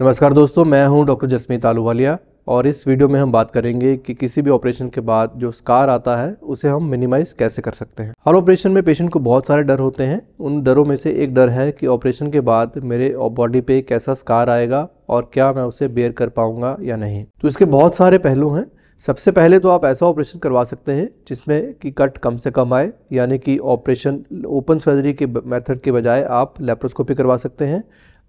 नमस्कार दोस्तों मैं हूं डॉक्टर जसमीत आलूवालिया और इस वीडियो में हम बात करेंगे कि किसी भी ऑपरेशन के बाद जो स्कार आता है उसे हम मिनिमाइज कैसे कर सकते हैं हर ऑपरेशन में पेशेंट को बहुत सारे डर होते हैं उन डरों में से एक डर है कि ऑपरेशन के बाद मेरे बॉडी पे कैसा स्कार आएगा और क्या मैं उसे बेयर कर पाऊंगा या नहीं तो इसके बहुत सारे पहलू हैं सबसे पहले तो आप ऐसा ऑपरेशन करवा सकते हैं जिसमें कि कट कम से कम आए यानी कि ऑपरेशन ओपन सर्जरी के मेथड के बजाय आप लेप्रोस्कोपी करवा सकते हैं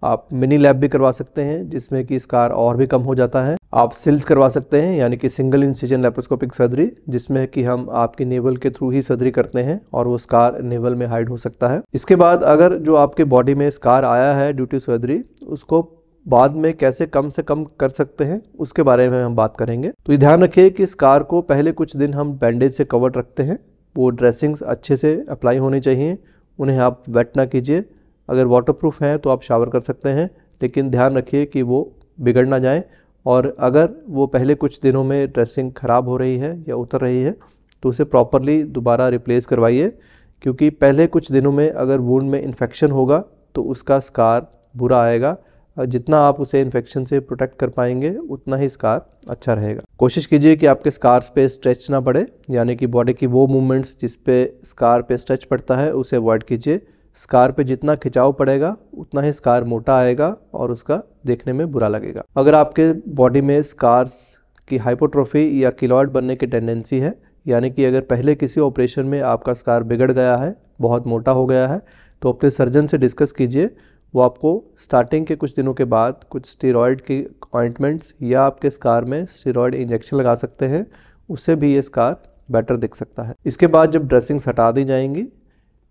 आप मिनी लैब भी करवा सकते हैं जिसमें कि स्कार और भी कम हो जाता है आप सिल्स करवा सकते हैं यानी कि सिंगल इंसिजन लेप्रोस्कोपिक सर्जरी जिसमें कि हम आपकी नेवल के थ्रू ही सर्जरी करते हैं और वो स्कार नेवल में हाइड हो सकता है इसके बाद अगर जो आपके बॉडी में स्कार आया है ड्यू टू सर्जरी उसको बाद में कैसे कम से कम कर सकते हैं उसके बारे में हम बात करेंगे तो ये ध्यान रखिए कि इस कार को पहले कुछ दिन हम बैंडेज से कवर रखते हैं वो ड्रेसिंग्स अच्छे से अप्लाई होनी चाहिए उन्हें आप वेट ना कीजिए अगर वाटरप्रूफ हैं तो आप शावर कर सकते हैं लेकिन ध्यान रखिए कि वो बिगड़ ना जाए और अगर वो पहले कुछ दिनों में ड्रेसिंग ख़राब हो रही है या उतर रही है तो उसे प्रॉपरली दोबारा रिप्लेस करवाइए क्योंकि पहले कुछ दिनों में अगर वूड में इन्फेक्शन होगा तो उसका स्कार बुरा आएगा जितना आप उसे इन्फेक्शन से प्रोटेक्ट कर पाएंगे उतना ही स्कार अच्छा रहेगा कोशिश कीजिए कि आपके स्कार्स पे स्ट्रेच ना पड़े यानी कि बॉडी की वो मूवमेंट्स जिस पे स्कार पे स्ट्रेच पड़ता है उसे अवॉइड कीजिए स्कार पे जितना खिंचाव पड़ेगा उतना ही स्कार मोटा आएगा और उसका देखने में बुरा लगेगा अगर आपके बॉडी में स्कार्स की हाइपोट्रोफी या किलॉयड बनने की टेंडेंसी है यानी कि अगर पहले किसी ऑपरेशन में आपका स्कार बिगड़ गया है बहुत मोटा हो गया है तो अपने सर्जन से डिस्कस कीजिए वो आपको स्टार्टिंग के कुछ दिनों के बाद कुछ स्टीरोयड की अपॉइंटमेंट्स या आपके स्कार में स्टीरॉयड इंजेक्शन लगा सकते हैं उससे भी ये स्कार बेटर दिख सकता है इसके बाद जब ड्रेसिंग्स हटा दी जाएंगी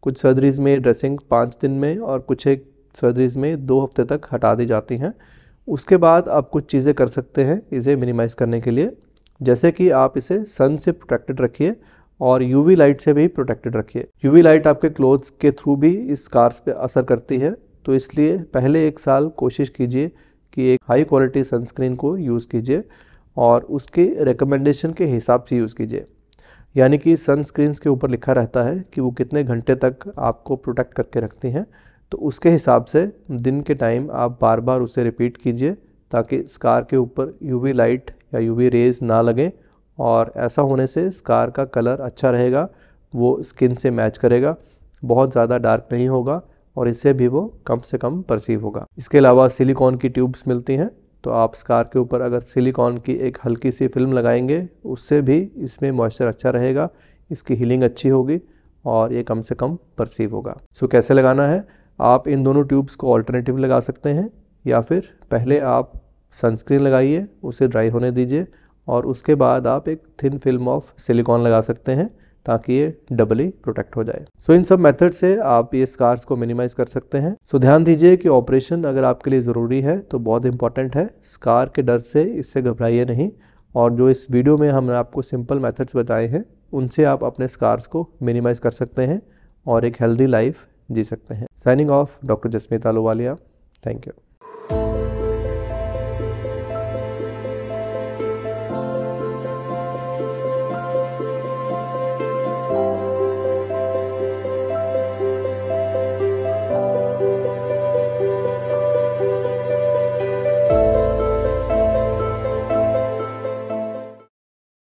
कुछ सर्जरीज़ में ड्रेसिंग पाँच दिन में और कुछ एक सर्जरीज़ में दो हफ्ते तक हटा दी जाती हैं उसके बाद आप कुछ चीज़ें कर सकते हैं इसे मिनिमाइज़ करने के लिए जैसे कि आप इसे सन से प्रोटेक्टेड रखिए और यूवी लाइट से भी प्रोटेक्टेड रखिए यूवी लाइट आपके क्लोथ्स के थ्रू भी इस कार्स पे असर करती है तो इसलिए पहले एक साल कोशिश कीजिए कि एक हाई क्वालिटी सनस्क्रीन को यूज़ कीजिए और उसके रिकमेंडेशन के हिसाब से यूज़ कीजिए यानी कि सनस्क्रीन्स के ऊपर लिखा रहता है कि वो कितने घंटे तक आपको प्रोटेक्ट करके रखती हैं तो उसके हिसाब से दिन के टाइम आप बार बार उसे रिपीट कीजिए ताकि स्कार के ऊपर यूवी लाइट या यूवी रेज ना लगें और ऐसा होने से स्कार का कलर अच्छा रहेगा वो स्किन से मैच करेगा बहुत ज़्यादा डार्क नहीं होगा और इससे भी वो कम से कम परसीव होगा इसके अलावा सिलिकॉन की ट्यूब्स मिलती हैं तो आप स्कार के ऊपर अगर सिलिकॉन की एक हल्की सी फिल्म लगाएंगे उससे भी इसमें मॉइस्चर अच्छा रहेगा इसकी हीलिंग अच्छी होगी और ये कम से कम परसीव होगा सो कैसे लगाना है आप इन दोनों ट्यूब्स को ऑल्टरनेटिव लगा सकते हैं या फिर पहले आप सनस्क्रीन लगाइए उसे ड्राई होने दीजिए और उसके बाद आप एक थिन फिल्म ऑफ सिलिकॉन लगा सकते हैं ताकि ये डबली प्रोटेक्ट हो जाए सो so, इन सब मेथड से आप ये स्कार्स को मिनिमाइज कर सकते हैं सो so, ध्यान दीजिए कि ऑपरेशन अगर आपके लिए ज़रूरी है तो बहुत इंपॉर्टेंट है स्कार के डर से इससे घबराइए नहीं और जो इस वीडियो में हमने आपको सिंपल मेथड्स बताए हैं उनसे आप अपने स्कार्स को मिनिमाइज कर सकते हैं और एक हेल्दी लाइफ जी सकते हैं signing off doctor Jasmita Lowalia thank you